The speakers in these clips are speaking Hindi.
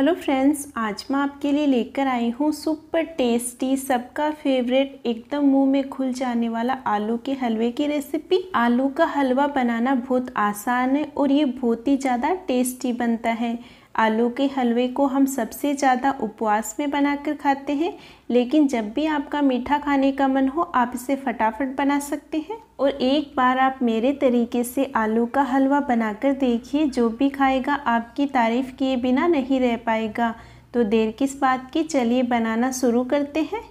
हेलो फ्रेंड्स आज मैं आपके लिए लेकर आई हूँ सुपर टेस्टी सबका फेवरेट एकदम मुंह में खुल जाने वाला आलू के हलवे की रेसिपी आलू का हलवा बनाना बहुत आसान है और ये बहुत ही ज़्यादा टेस्टी बनता है आलू के हलवे को हम सबसे ज़्यादा उपवास में बनाकर खाते हैं लेकिन जब भी आपका मीठा खाने का मन हो आप इसे फटाफट बना सकते हैं और एक बार आप मेरे तरीके से आलू का हलवा बनाकर देखिए जो भी खाएगा आपकी तारीफ़ किए बिना नहीं रह पाएगा तो देर किस बात की चलिए बनाना शुरू करते हैं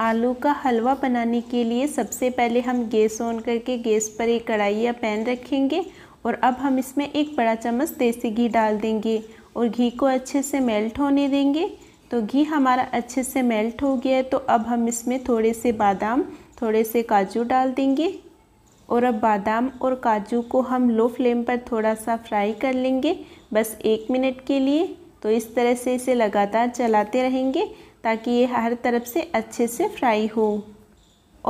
आलू का हलवा बनाने के लिए सबसे पहले हम गैस ऑन करके गैस पर एक कढ़ाई या पैन रखेंगे और अब हम इसमें एक बड़ा चम्मच देसी घी डाल देंगे और घी को अच्छे से मेल्ट होने देंगे तो घी हमारा अच्छे से मेल्ट हो गया है तो अब हम इसमें थोड़े से बादाम थोड़े से काजू डाल देंगे और अब बादाम और काजू को हम लो फ्लेम पर थोड़ा सा फ्राई कर लेंगे बस एक मिनट के लिए तो इस तरह से इसे लगातार चलाते रहेंगे ताकि ये हर तरफ से अच्छे से फ्राई हो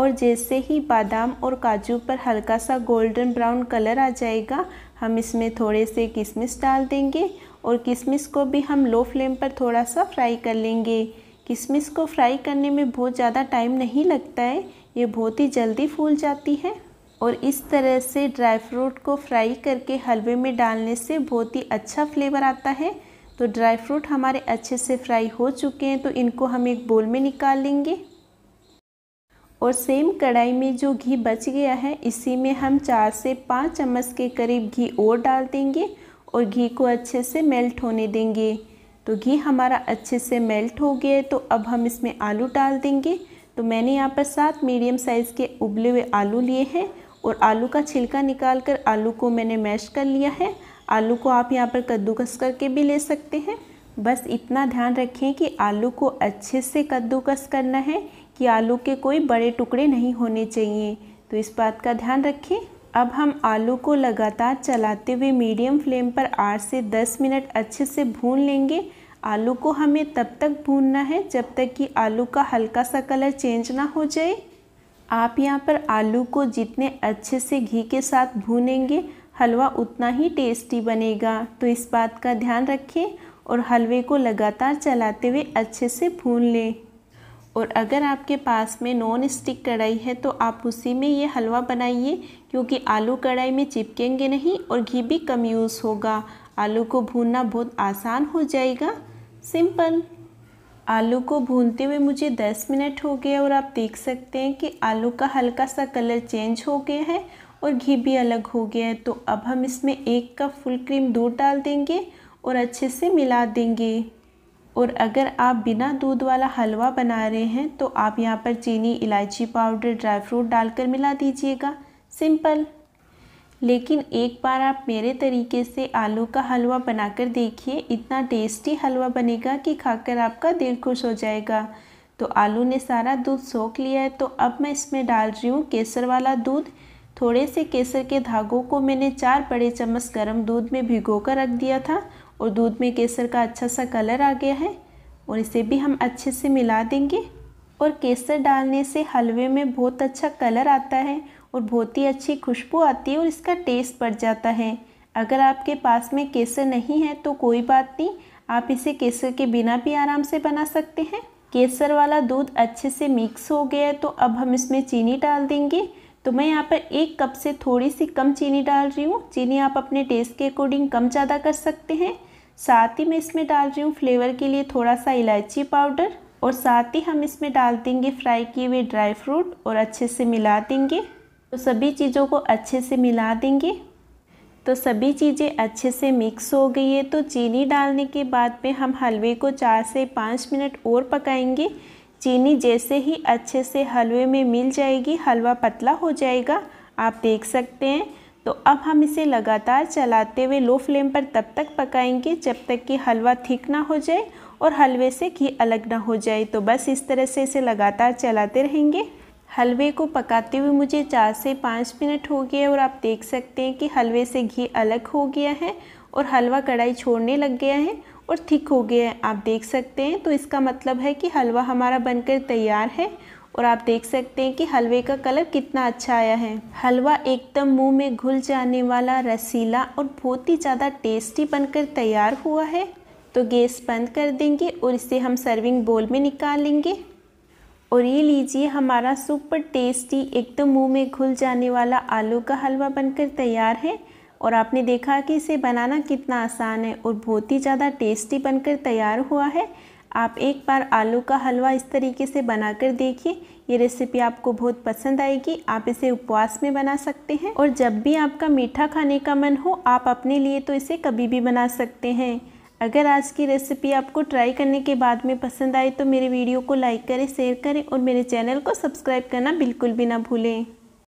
और जैसे ही बादाम और काजू पर हल्का सा गोल्डन ब्राउन कलर आ जाएगा हम इसमें थोड़े से किशमिश डाल देंगे और किशमिश को भी हम लो फ्लेम पर थोड़ा सा फ्राई कर लेंगे किशमिश को फ्राई करने में बहुत ज़्यादा टाइम नहीं लगता है ये बहुत ही जल्दी फूल जाती है और इस तरह से ड्राई फ्रूट को फ्राई करके हलवे में डालने से बहुत ही अच्छा फ्लेवर आता है तो ड्राई फ्रूट हमारे अच्छे से फ्राई हो चुके हैं तो इनको हम एक बोल में निकाल लेंगे और सेम कढ़ाई में जो घी बच गया है इसी में हम चार से पाँच चम्मच के करीब घी और डाल देंगे और घी को अच्छे से मेल्ट होने देंगे तो घी हमारा अच्छे से मेल्ट हो गया है तो अब हम इसमें आलू डाल देंगे तो मैंने यहाँ पर सात मीडियम साइज़ के उबले हुए आलू लिए हैं और आलू का छिलका निकाल कर आलू को मैंने मैश कर लिया है आलू को आप यहाँ पर कद्दूकस करके भी ले सकते हैं बस इतना ध्यान रखें कि आलू को अच्छे से कद्दूकस करना है कि आलू के कोई बड़े टुकड़े नहीं होने चाहिए तो इस बात का ध्यान रखें अब हम आलू को लगातार चलाते हुए मीडियम फ्लेम पर आठ से दस मिनट अच्छे से भून लेंगे आलू को हमें तब तक भूनना है जब तक कि आलू का हल्का सा कलर चेंज ना हो जाए आप यहाँ पर आलू को जितने अच्छे से घी के साथ भूनेंगे हलवा उतना ही टेस्टी बनेगा तो इस बात का ध्यान रखें और हलवे को लगातार चलाते हुए अच्छे से भून लें और अगर आपके पास में नॉन स्टिक कढ़ाई है तो आप उसी में ये हलवा बनाइए क्योंकि आलू कढ़ाई में चिपकेंगे नहीं और घी भी कम यूज़ होगा आलू को भूनना बहुत आसान हो जाएगा सिंपल आलू को भूनते हुए मुझे 10 मिनट हो गए और आप देख सकते हैं कि आलू का हल्का सा कलर चेंज हो गया है और घी भी अलग हो गया है तो अब हम इसमें एक कप फुल क्रीम दूध डाल देंगे और अच्छे से मिला देंगे और अगर आप बिना दूध वाला हलवा बना रहे हैं तो आप यहाँ पर चीनी इलायची पाउडर ड्राई फ्रूट डालकर मिला दीजिएगा सिंपल लेकिन एक बार आप मेरे तरीके से आलू का हलवा बनाकर देखिए इतना टेस्टी हलवा बनेगा कि खाकर आपका दिल खुश हो जाएगा तो आलू ने सारा दूध सोख लिया है तो अब मैं इसमें डाल रही हूँ केसर वाला दूध थोड़े से केसर के धागों को मैंने चार बड़े चम्मच गर्म दूध में भिगो कर रख दिया था और दूध में केसर का अच्छा सा कलर आ गया है और इसे भी हम अच्छे से मिला देंगे और केसर डालने से हलवे में बहुत अच्छा कलर आता है और बहुत ही अच्छी खुशबू आती है और इसका टेस्ट बढ़ जाता है अगर आपके पास में केसर नहीं है तो कोई बात नहीं आप इसे केसर के बिना भी आराम से बना सकते हैं केसर वाला दूध अच्छे से मिक्स हो गया है तो अब हम इसमें चीनी डाल देंगे तो मैं यहाँ पर एक कप से थोड़ी सी कम चीनी डाल रही हूँ चीनी आप अपने टेस्ट के अकॉर्डिंग कम ज़्यादा कर सकते हैं साथ ही मैं इसमें डाल रही हूँ फ्लेवर के लिए थोड़ा सा इलायची पाउडर और साथ ही हम इसमें डाल देंगे फ्राई किए हुए ड्राई फ्रूट और अच्छे से मिला देंगे तो सभी चीज़ों को अच्छे से मिला देंगे तो सभी चीज़ें अच्छे से मिक्स हो गई है तो चीनी डालने के बाद में हम हलवे को चार से पाँच मिनट और पकाएंगे चीनी जैसे ही अच्छे से हलवे में मिल जाएगी हलवा पतला हो जाएगा आप देख सकते हैं तो अब हम इसे लगातार चलाते हुए लो फ्लेम पर तब तक पकाएंगे जब तक कि हलवा थिक ना हो जाए और हलवे से घी अलग ना हो जाए तो बस इस तरह से इसे लगातार चलाते रहेंगे हलवे को पकाते हुए मुझे चार से पाँच मिनट हो गए और आप देख सकते हैं कि हलवे से घी अलग हो गया है और हलवा कढ़ाई छोड़ने लग गया है और थिक हो गया है आप देख सकते हैं तो इसका मतलब है कि हलवा हमारा बनकर तैयार है और आप देख सकते हैं कि हलवे का कलर कितना अच्छा आया है हलवा एकदम मुंह में घुल जाने वाला रसीला और बहुत ही ज़्यादा टेस्टी बनकर तैयार हुआ है तो गैस बंद कर देंगे और इसे हम सर्विंग बोल में निकालेंगे और ये लीजिए हमारा सुपर टेस्टी एकदम मुंह में घुल जाने वाला आलू का हलवा बनकर तैयार है और आपने देखा कि इसे बनाना कितना आसान है और बहुत ही ज़्यादा टेस्टी बनकर तैयार हुआ है आप एक बार आलू का हलवा इस तरीके से बना कर देखिए ये रेसिपी आपको बहुत पसंद आएगी आप इसे उपवास में बना सकते हैं और जब भी आपका मीठा खाने का मन हो आप अपने लिए तो इसे कभी भी बना सकते हैं अगर आज की रेसिपी आपको ट्राई करने के बाद में पसंद आए तो मेरे वीडियो को लाइक करें शेयर करें और मेरे चैनल को सब्सक्राइब करना बिल्कुल भी ना भूलें